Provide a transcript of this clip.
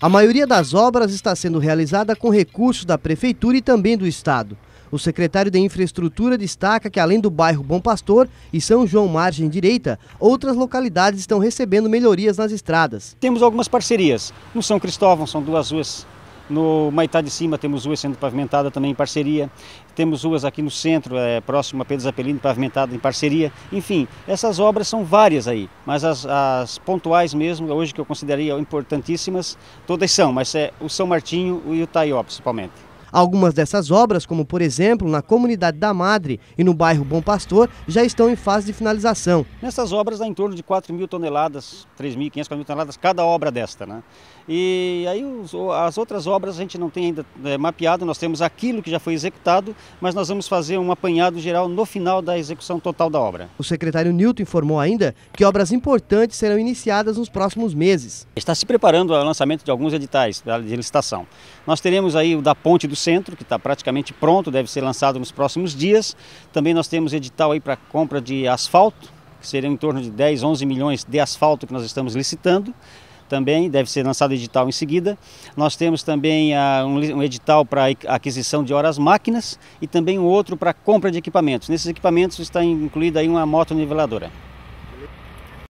A maioria das obras está sendo realizada com recursos da Prefeitura e também do Estado. O secretário de Infraestrutura destaca que, além do bairro Bom Pastor e São João Margem Direita, outras localidades estão recebendo melhorias nas estradas. Temos algumas parcerias. No São Cristóvão são duas ruas no Maitá de Cima temos ruas sendo pavimentadas também em parceria. Temos ruas aqui no centro, é, próximo a Pedro Zapelino, pavimentada em parceria. Enfim, essas obras são várias aí, mas as, as pontuais mesmo, hoje que eu consideraria importantíssimas, todas são, mas é o São Martinho e o Taió principalmente. Algumas dessas obras, como por exemplo na comunidade da Madre e no bairro Bom Pastor, já estão em fase de finalização. Nessas obras dá em torno de 4 mil toneladas, 3.500, 4.000 mil toneladas cada obra desta. Né? E aí os, as outras obras a gente não tem ainda é, mapeado, nós temos aquilo que já foi executado, mas nós vamos fazer um apanhado geral no final da execução total da obra. O secretário Newton informou ainda que obras importantes serão iniciadas nos próximos meses. Está se preparando o lançamento de alguns editais de licitação. Nós teremos aí o da Ponte do centro, que está praticamente pronto, deve ser lançado nos próximos dias. Também nós temos edital aí para compra de asfalto, que seriam em torno de 10, 11 milhões de asfalto que nós estamos licitando. Também deve ser lançado edital em seguida. Nós temos também ah, um, um edital para aquisição de horas máquinas e também um outro para compra de equipamentos. Nesses equipamentos está incluída aí uma moto niveladora.